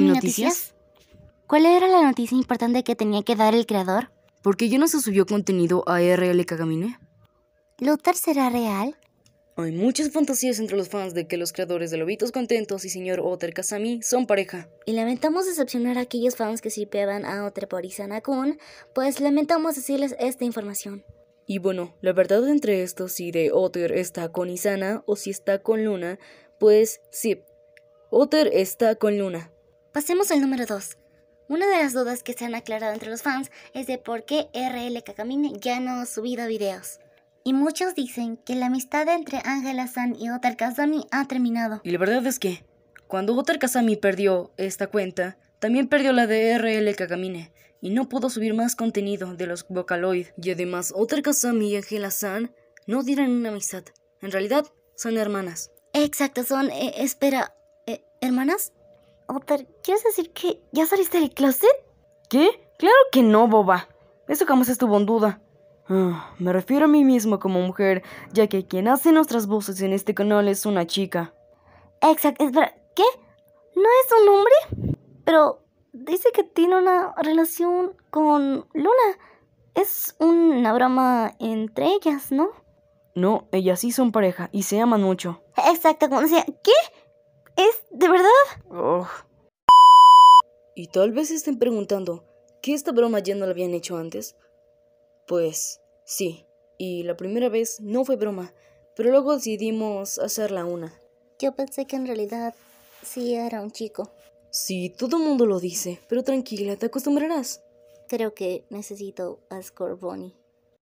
noticias. ¿Cuál era la noticia importante que tenía que dar el creador? ¿Por qué ya no se subió contenido a RL Kagamine? ¿Luther será real? Hay muchas fantasías entre los fans de que los creadores de Lobitos Contentos y Señor Otter Kazami son pareja. Y lamentamos decepcionar a aquellos fans que sipeaban a Otter por Isana Kun, pues lamentamos decirles esta información. Y bueno, la verdad entre esto, si de Otter está con Isana o si está con Luna, pues sí, Otter está con Luna. Pasemos al número 2. Una de las dudas que se han aclarado entre los fans es de por qué RL Kagamine ya no ha subido videos. Y muchos dicen que la amistad entre Ángela San y Otter Kazami ha terminado. Y la verdad es que, cuando Otter Kazami perdió esta cuenta, también perdió la de RL Kagamine. y no pudo subir más contenido de los Vocaloid. Y además, Otter Kazami y Ángela San no dieron una amistad. En realidad, son hermanas. Exacto, son. Eh, espera, ¿Hermanas? Otter, ¿quieres decir que ya saliste del closet? ¿Qué? Claro que no, boba. Eso jamás estuvo en duda. Ah, me refiero a mí misma como mujer, ya que quien hace nuestras voces en este canal es una chica. Exacto, espera, ¿qué? ¿No es un hombre? Pero dice que tiene una relación con Luna. Es una broma entre ellas, ¿no? No, ellas sí son pareja y se aman mucho. Exacto, ¿qué? ¿De verdad? Y tal vez estén preguntando, ¿qué esta broma ya no la habían hecho antes? Pues sí, y la primera vez no fue broma, pero luego decidimos hacerla una. Yo pensé que en realidad sí era un chico. Sí, todo el mundo lo dice, pero tranquila, te acostumbrarás. Creo que necesito a Scorbunny.